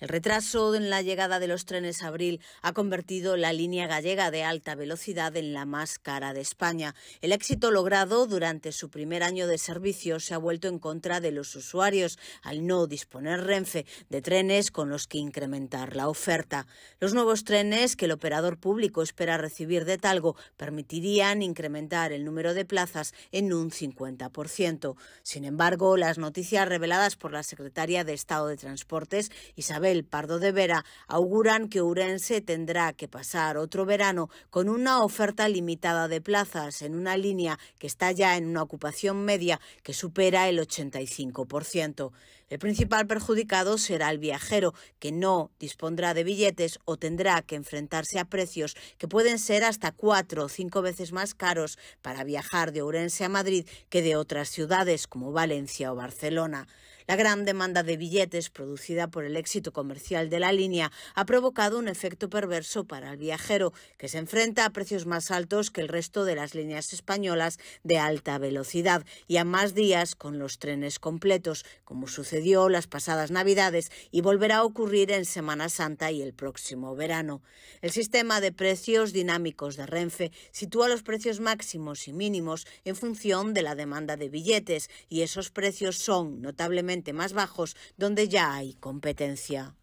El retraso en la llegada de los trenes abril ha convertido la línea gallega de alta velocidad en la más cara de España. El éxito logrado durante su primer año de servicio se ha vuelto en contra de los usuarios al no disponer Renfe de trenes con los que incrementar la oferta. Los nuevos trenes que el operador público espera recibir de Talgo permitirían incrementar el número de plazas en un 50%. Sin embargo, las noticias reveladas por la secretaria de Estado de Transportes, Isabel Pardo de Vera auguran que Urense tendrá que pasar otro verano con una oferta limitada de plazas en una línea que está ya en una ocupación media que supera el 85%. El principal perjudicado será el viajero, que no dispondrá de billetes o tendrá que enfrentarse a precios que pueden ser hasta cuatro o cinco veces más caros para viajar de Urense a Madrid que de otras ciudades como Valencia o Barcelona. La gran demanda de billetes producida por el éxito comercial de la línea ha provocado un efecto perverso para el viajero, que se enfrenta a precios más altos que el resto de las líneas españolas de alta velocidad y a más días con los trenes completos, como sucedió las pasadas Navidades y volverá a ocurrir en Semana Santa y el próximo verano. El sistema de precios dinámicos de Renfe sitúa los precios máximos y mínimos en función de la demanda de billetes y esos precios son notablemente más bajos donde ya hay competencia.